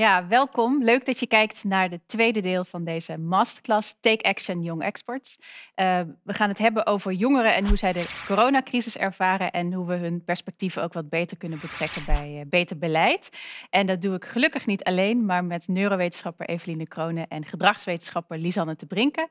Ja, welkom. Leuk dat je kijkt naar het de tweede deel van deze masterclass Take Action Young Experts. Eh, we gaan het hebben over jongeren en hoe zij de coronacrisis ervaren en hoe we hun perspectieven ook wat beter kunnen betrekken bij eh, beter beleid. En dat doe ik gelukkig niet alleen, maar met neurowetenschapper Eveline Kronen en gedragswetenschapper Lisanne te Brinken.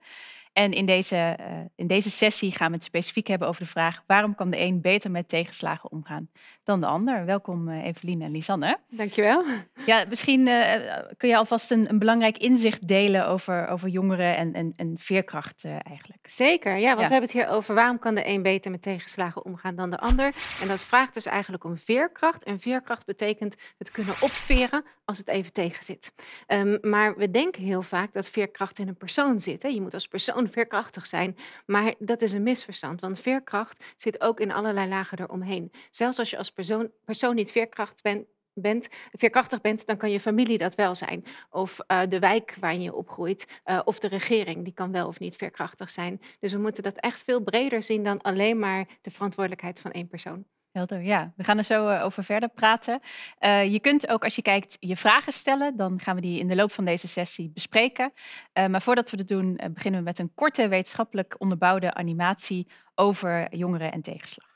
En in deze, eh, in deze sessie gaan we het specifiek hebben over de vraag waarom kan de een beter met tegenslagen omgaan dan de ander. Welkom eh, Evelien en Lisanne. Dankjewel. Ja, misschien eh, kun je alvast een, een, belangrijk inzicht delen over, over jongeren en, en, en veerkracht eigenlijk. Zeker, ja, want we hebben het hier over waarom kan de een beter met tegenslagen omgaan dan de ander. En dat vraagt dus eigenlijk om veerkracht. En veerkracht betekent het kunnen opveren als het even tegen zit. Ehm, maar we denken heel vaak dat veerkracht in een persoon zit. Hè. Je moet als persoon Veerkrachtig zijn. Maar dat is een misverstand, want veerkracht zit ook in allerlei lagen eromheen. Zelfs als je als persoon, persoon niet veerkracht bent, bent, veerkrachtig bent, dan kan je familie dat wel zijn. Of eh, de wijk waarin je opgroeit, eh, of de regering, die kan wel of niet veerkrachtig zijn. Dus we moeten dat echt veel breder zien dan alleen maar de verantwoordelijkheid van één persoon ja. We gaan er zo eh, over verder praten. Eh, je kunt ook als je kijkt je vragen stellen. Dan gaan we die in de loop van deze sessie bespreken. Eh, maar voordat we dat doen, beginnen we met een korte wetenschappelijk onderbouwde animatie over jongeren en tegenslag.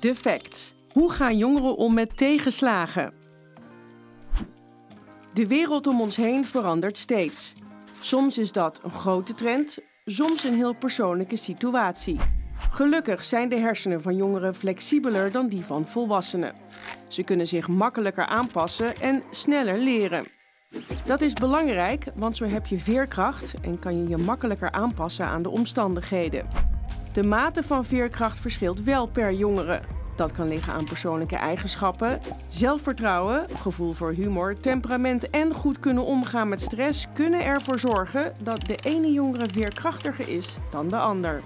De fact: Hoe gaan jongeren om met tegenslagen? De wereld om ons heen verandert steeds. Soms is dat een grote trend, soms een heel persoonlijke situatie. Gelukkig zijn de hersenen van jongeren flexibeler dan die van volwassenen. Ze kunnen zich makkelijker aanpassen en sneller leren. Dat is belangrijk, want zo heb je veerkracht en kan je je makkelijker aanpassen aan de omstandigheden. De mate van veerkracht verschilt wel per jongere. Dat kan liggen aan persoonlijke eigenschappen, zelfvertrouwen, gevoel voor humor, temperament en goed kunnen omgaan met stress kunnen ervoor zorgen dat de ene jongere veerkrachtiger is dan de ander.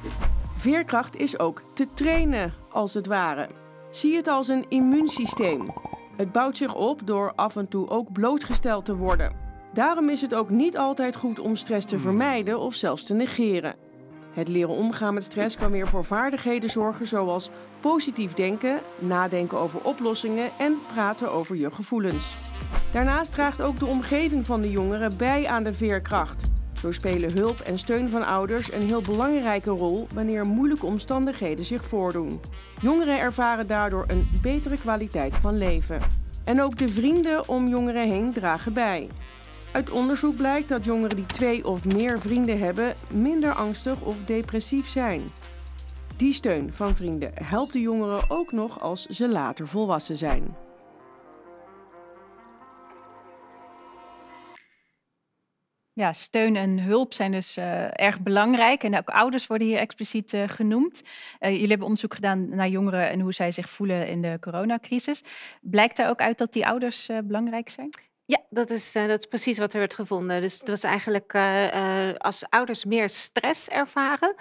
Veerkracht is ook te trainen, als het ware. Zie het als een immuunsysteem. Het bouwt zich op door af en toe ook blootgesteld te worden. Daarom is het ook niet altijd goed om stress te hmm. vermijden of zelfs te negeren. Het leren omgaan met stress kan weer voor vaardigheden zorgen zoals positief denken, nadenken over oplossingen en praten over je gevoelens. Daarnaast draagt ook de omgeving van de jongeren bij aan de veerkracht. Zo spelen hulp en steun van ouders een heel belangrijke rol wanneer moeilijke omstandigheden zich voordoen. Jongeren ervaren daardoor een betere kwaliteit van leven. En ook de vrienden om jongeren heen dragen bij. Uit onderzoek blijkt dat jongeren die twee of meer vrienden hebben minder angstig of depressief zijn. Die steun van vrienden helpt de jongeren ook nog als ze later volwassen zijn. Ja, steun en hulp zijn dus eh, erg belangrijk. En ook ouders worden hier expliciet eh, genoemd. Eh, jullie hebben onderzoek gedaan naar jongeren en hoe zij zich voelen in de coronacrisis. Blijkt daar ook uit dat die ouders belangrijk zijn? Ja, dat is, eh, dat is precies wat er werd gevonden. Dus het was eigenlijk eh, eh, als ouders meer stress ervaren,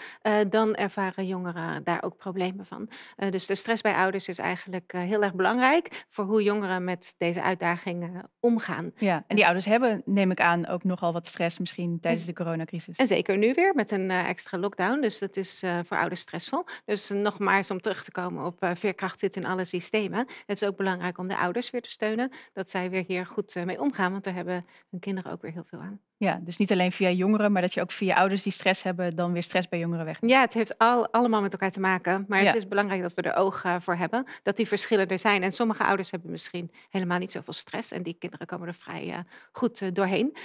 dan ervaren jongeren daar ook problemen van. dus de stress bij ouders is eigenlijk heel erg belangrijk voor hoe jongeren met deze uitdagingen omgaan. Ja, en die ouders hebben, neem ik aan, ook nogal wat stress misschien tijdens de coronacrisis. En zeker nu weer met een extra lockdown. Dus dat is voor ouders stressvol. Dus nogmaals om terug te komen op veerkracht zit in alle systemen. Het is ook belangrijk om de ouders weer te steunen, dat zij weer hier goed mee omgaan, want daar hebben hun kinderen ook weer heel veel aan. Ja, dus niet alleen via jongeren, maar dat je ook via ouders die stress hebben, dan weer stress bij jongeren weg. Ja, het heeft al, allemaal met elkaar te maken. Maar het is belangrijk dat we er oog eh, voor hebben, dat die verschillen er zijn. En sommige ouders hebben misschien helemaal niet zoveel stress en die kinderen komen er vrij eh, goed eh, doorheen.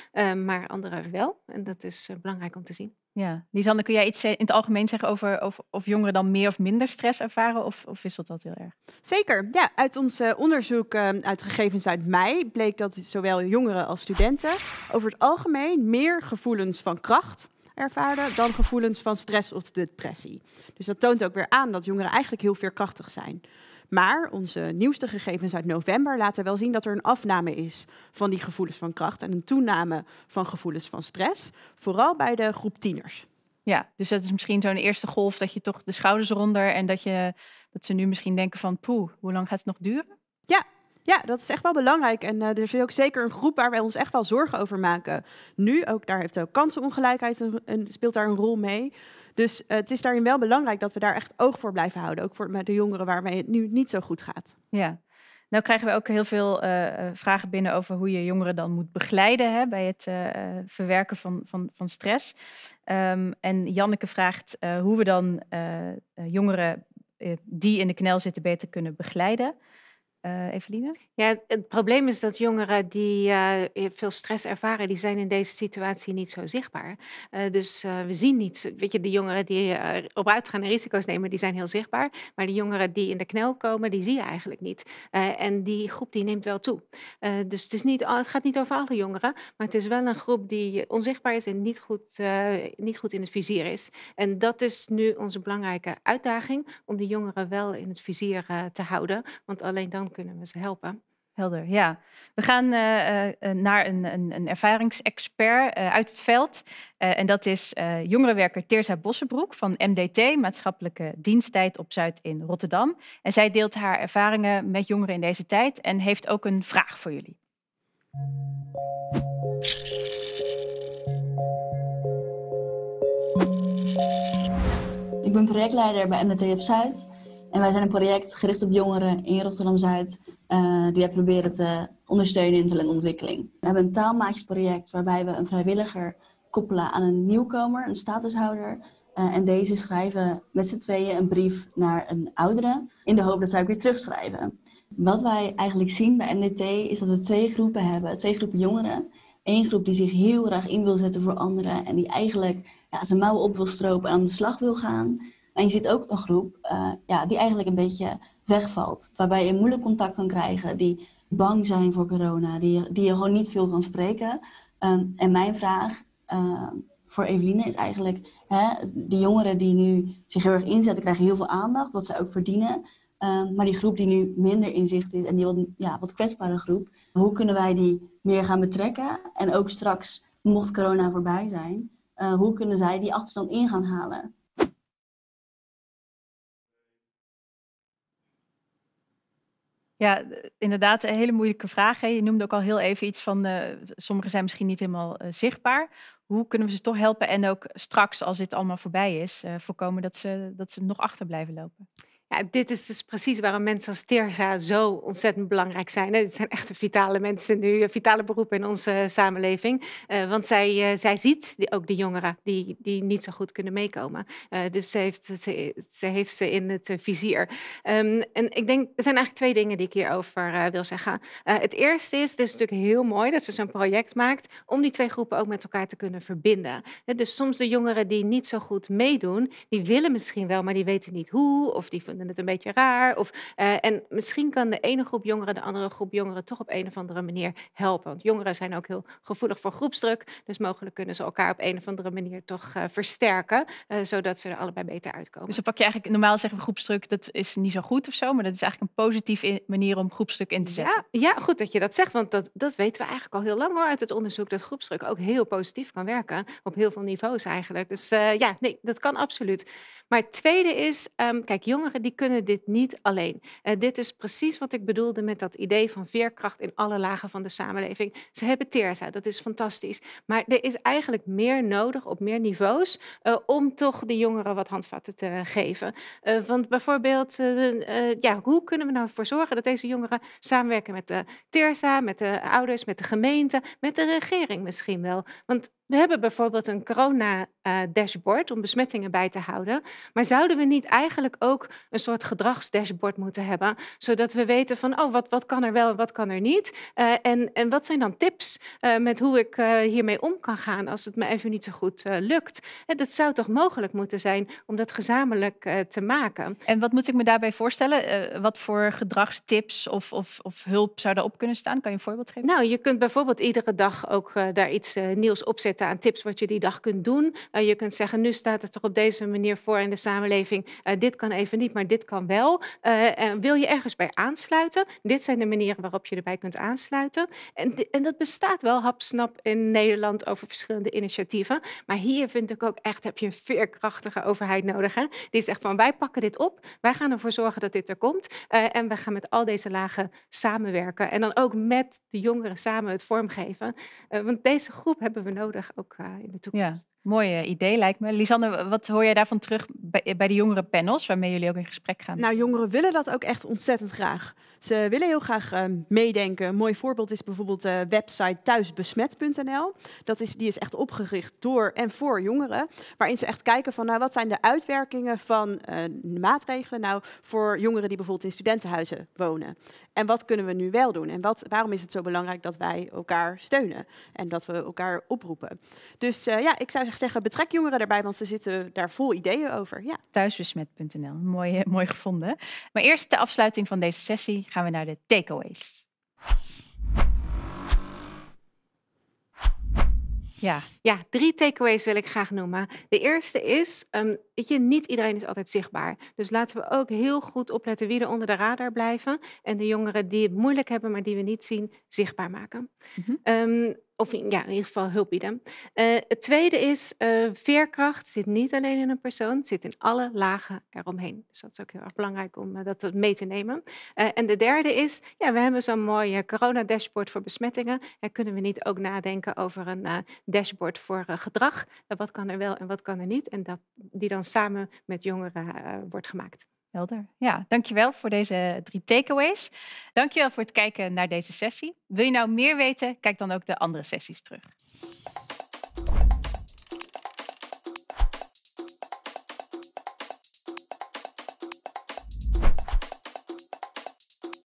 maar anderen wel. En dat is belangrijk om te zien. Ja, Lisanne, kun jij iets in het algemeen zeggen over of, of jongeren dan meer of minder stress ervaren? Of, of wisselt dat heel erg? Zeker. Ja, uit ons eh, onderzoek uh, uit gegevens uit mei bleek dat zowel jongeren als studenten over het algemeen meer gevoelens van kracht ervaren dan gevoelens van stress of depressie. Dus dat toont ook weer aan dat jongeren eigenlijk heel veerkrachtig zijn. Maar onze nieuwste gegevens uit november laten wel zien dat er een afname is van die gevoelens van kracht en een toename van gevoelens van stress, vooral bij de groep tieners. Ja, dus dat is misschien zo'n eerste golf dat je toch de schouders eronder en dat, je, dat ze nu misschien denken van poeh, hoe lang gaat het nog duren? Ja, ja, dat is echt wel belangrijk. En eh, er is ook zeker een groep waar wij ons echt wel zorgen over maken. Nu, ook daar heeft ook kansenongelijkheid een, speelt daar een rol mee. Dus eh, het is daarin wel belangrijk dat we daar echt oog voor blijven houden. Ook voor de jongeren waarmee het nu niet zo goed gaat. Ja. Nou krijgen we ook heel veel eh, eh, vragen binnen over hoe je jongeren dan moet begeleiden hè, bij het verwerken van, van, van stress. Ehm, en Janneke vraagt hoe we dan jongeren die in de knel zitten beter kunnen begeleiden. Uh, Eveline? Ja, het probleem is dat jongeren die eh, veel stress ervaren, die zijn in deze situatie niet zo zichtbaar. Uh, dus we zien niet, weet je, de jongeren die op uitgaan en risico's nemen, die zijn heel zichtbaar. Maar de jongeren die in de knel komen, die zie je eigenlijk niet. en die groep die neemt wel toe. dus het, is niet, het gaat niet over alle jongeren, maar het is wel een groep die onzichtbaar is en niet goed, niet goed in het vizier is. En dat is nu onze belangrijke uitdaging, om de jongeren wel in het vizier te houden. Want alleen dan kunnen we ze helpen. Helder, ja. We gaan eh, eh, eh, naar een, een, een ervaringsexpert uit het veld. en dat is jongerenwerker Teerza Bossenbroek van MDT, Maatschappelijke Diensttijd op Zuid in Rotterdam. En zij deelt haar ervaringen met jongeren in deze tijd en heeft ook een vraag voor jullie. Ik ben projectleider bij MDT op Zuid. En wij zijn een project gericht op jongeren in Rotterdam-Zuid, eh, die wij proberen te ondersteunen in talentontwikkeling. We hebben een taalmaatjesproject waarbij we een vrijwilliger koppelen aan een nieuwkomer, een statushouder. Eh, en deze schrijven met z'n tweeën een brief naar een oudere, in de hoop dat zij ook weer terugschrijven. Wat wij eigenlijk zien bij MDT is dat we twee groepen hebben, twee groepen jongeren. Eén groep die zich heel graag in wil zetten voor anderen en die eigenlijk ja, zijn mouwen op wil stropen en aan de slag wil gaan. En je ziet ook een groep eh, ja, die eigenlijk een beetje wegvalt. Waarbij je moeilijk contact kan krijgen, die bang zijn voor corona, die, die je gewoon niet veel kan spreken. Ehm, en mijn vraag eh, voor Eveline is eigenlijk, hè, die jongeren die nu zich heel erg inzetten, krijgen heel veel aandacht, wat ze ook verdienen. Ehm, maar die groep die nu minder inzicht zicht is en die wat, ja, wat kwetsbare groep, hoe kunnen wij die meer gaan betrekken? En ook straks, mocht corona voorbij zijn, eh, hoe kunnen zij die achterstand in gaan halen? Ja, inderdaad, een hele moeilijke vraag. Hè. Je noemde ook al heel even iets van, eh, sommigen zijn misschien niet helemaal eh, zichtbaar. Hoe kunnen we ze toch helpen en ook straks, als dit allemaal voorbij is, eh, voorkomen dat ze, dat ze nog achter blijven lopen? Ja, dit is dus precies waarom mensen als Terza zo ontzettend belangrijk zijn. Dit zijn echte vitale mensen nu, eh, vitale beroepen in onze eh, samenleving. Eh, want zij, zij ziet ook de jongeren die, die niet zo goed kunnen meekomen. dus ze heeft ze, heeft ze in het vizier. Ehm, en ik denk, er zijn eigenlijk twee dingen die ik hierover wil zeggen. het eerste is, het is natuurlijk heel mooi dat ze zo'n project maakt om die twee groepen ook met elkaar te kunnen verbinden. dus soms de jongeren die niet zo goed meedoen, die willen misschien wel, maar die weten niet hoe of die vinden het een beetje raar. Of, eh, en misschien kan de ene groep jongeren de andere groep jongeren toch op een of andere manier helpen. Want jongeren zijn ook heel gevoelig voor groepsdruk. Dus mogelijk kunnen ze elkaar op een of andere manier toch eh, versterken. Eh, zodat ze er allebei beter uitkomen. Dus dan pak je eigenlijk, normaal zeggen we groepsdruk, dat is niet zo goed of zo. Maar dat is eigenlijk een positieve manier om groepsdruk in te zetten. Ja, ja goed dat je dat zegt. Want dat, dat weten we eigenlijk al heel lang hoor, uit het onderzoek. Dat groepsdruk ook heel positief kan werken. Op heel veel niveaus eigenlijk. Dus ja, nee, dat kan absoluut. Maar het tweede is, ehm, kijk, jongeren die kunnen dit niet alleen. Uh, dit is precies wat ik bedoelde met dat idee van veerkracht in alle lagen van de samenleving. Ze hebben TERSA, dat is fantastisch. Maar er is eigenlijk meer nodig op meer niveaus eh, om toch de jongeren wat handvatten te geven. Eh, want bijvoorbeeld, ja, hoe kunnen we nou voor zorgen dat deze jongeren samenwerken met de TERSA, met de ouders, met de gemeente, met de regering misschien wel? Want we hebben bijvoorbeeld een corona-dashboard om besmettingen bij te houden. Maar zouden we niet eigenlijk ook een soort gedragsdashboard moeten hebben, zodat we weten van, oh, wat, wat kan er wel en wat kan er niet? Eh, en, en wat zijn dan tips eh, met hoe ik eh, hiermee om kan gaan als het me even niet zo goed lukt? En dat zou toch mogelijk moeten zijn om dat gezamenlijk te maken. En wat moet ik me daarbij voorstellen? wat voor gedragstips of, of, of hulp zou daarop kunnen staan? Kan je een voorbeeld geven? Nou, je kunt bijvoorbeeld iedere dag ook daar iets nieuws opzetten aan tips wat je die dag kunt doen. je kunt zeggen, nu staat het er op deze manier voor in de samenleving. dit kan even niet, maar dit kan wel. Eh, wil je ergens bij aansluiten? Dit zijn de manieren waarop je erbij kunt aansluiten. En, en dat bestaat wel hapsnap in Nederland over verschillende initiatieven. Maar hier vind ik ook echt, heb je een veerkrachtige overheid nodig. Hè? Die zegt van, wij pakken dit op. Wij gaan ervoor zorgen dat dit er komt. Eh, en we gaan met al deze lagen samenwerken. En dan ook met de jongeren samen het vormgeven. Eh, want deze groep hebben we nodig ook in de toekomst. Ja. Mooi eh, idee lijkt me. Lisanne, wat hoor jij daarvan terug eh, bij, de jongere panels waarmee jullie ook in gesprek gaan? Nou, jongeren willen dat ook echt ontzettend graag. Ze willen heel graag ehm, meedenken. Een mooi voorbeeld is bijvoorbeeld de eh, website thuisbesmet.nl. Dat is, die is echt opgericht door en voor jongeren. Waarin ze echt kijken van nou, wat zijn de uitwerkingen van maatregelen nou voor jongeren die bijvoorbeeld in studentenhuizen wonen. En wat kunnen we nu wel doen? En wat, waarom is het zo belangrijk dat wij elkaar steunen en dat we elkaar oproepen? Dus ja, ik zou zeggen zeggen, betrek jongeren erbij, want ze zitten daar vol ideeën over. Ja. Thuisbesmet.nl, mooi, eh, mooi gevonden. Maar eerst de afsluiting van deze sessie gaan we naar de takeaways. Ja. ja, drie takeaways wil ik graag noemen. De eerste is, um, weet je, niet iedereen is altijd zichtbaar. Dus laten we ook heel goed opletten wie er onder de radar blijven. En de jongeren die het moeilijk hebben, maar die we niet zien, zichtbaar maken. Mhm. Ehm, of in, ja, in ieder geval hulp bieden. Eh, het tweede is, eh, veerkracht zit niet alleen in een persoon, zit in alle lagen eromheen. Dus dat is ook heel erg belangrijk om eh, dat mee te nemen. en de derde is, ja, we hebben zo'n mooi corona-dashboard voor besmettingen. En kunnen we niet ook nadenken over een dashboard voor gedrag? wat kan er wel en wat kan er niet? En dat die dan samen met jongeren wordt gemaakt. Helder. Ja, dankjewel voor deze drie takeaways. Dankjewel voor het kijken naar deze sessie. Wil je nou meer weten? Kijk dan ook de andere sessies terug.